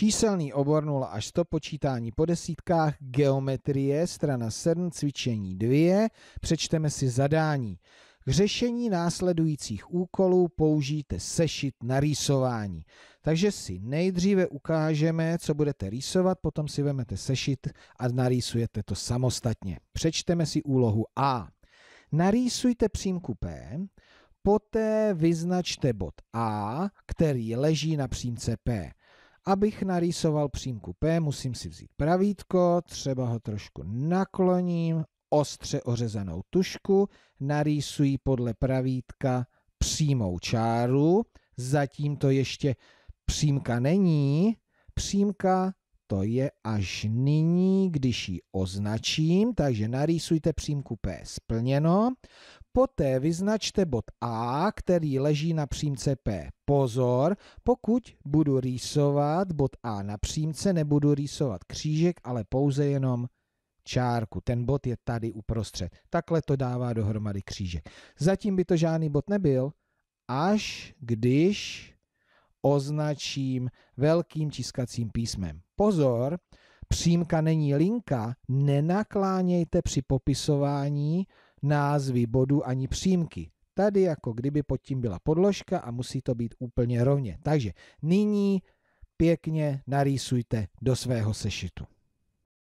Číselný obor 0 až 100 počítání po desítkách, geometrie, strana 7, cvičení 2, přečteme si zadání. K řešení následujících úkolů použijte sešit na rýsování. Takže si nejdříve ukážeme, co budete rýsovat, potom si vezmete sešit a narýsujete to samostatně. Přečteme si úlohu A. Narýsujte přímku P, poté vyznačte bod A, který leží na přímce P. Abych narýsoval přímku P, musím si vzít pravítko, třeba ho trošku nakloním, ostře ořezanou tušku, narýsuji podle pravítka přímou čáru, zatím to ještě přímka není, přímka to je až nyní, když ji označím, takže narýsujte přímku P splněno. Poté vyznačte bod A, který leží na přímce P. Pozor, pokud budu rýsovat bod A na přímce, nebudu rýsovat křížek, ale pouze jenom čárku. Ten bod je tady uprostřed. Takhle to dává dohromady křížek. Zatím by to žádný bod nebyl, až když označím velkým tiskacím písmem. Pozor, přímka není linka, nenaklánějte při popisování názvy bodů ani přímky. Tady jako kdyby pod tím byla podložka a musí to být úplně rovně. Takže nyní pěkně narýsujte do svého sešitu.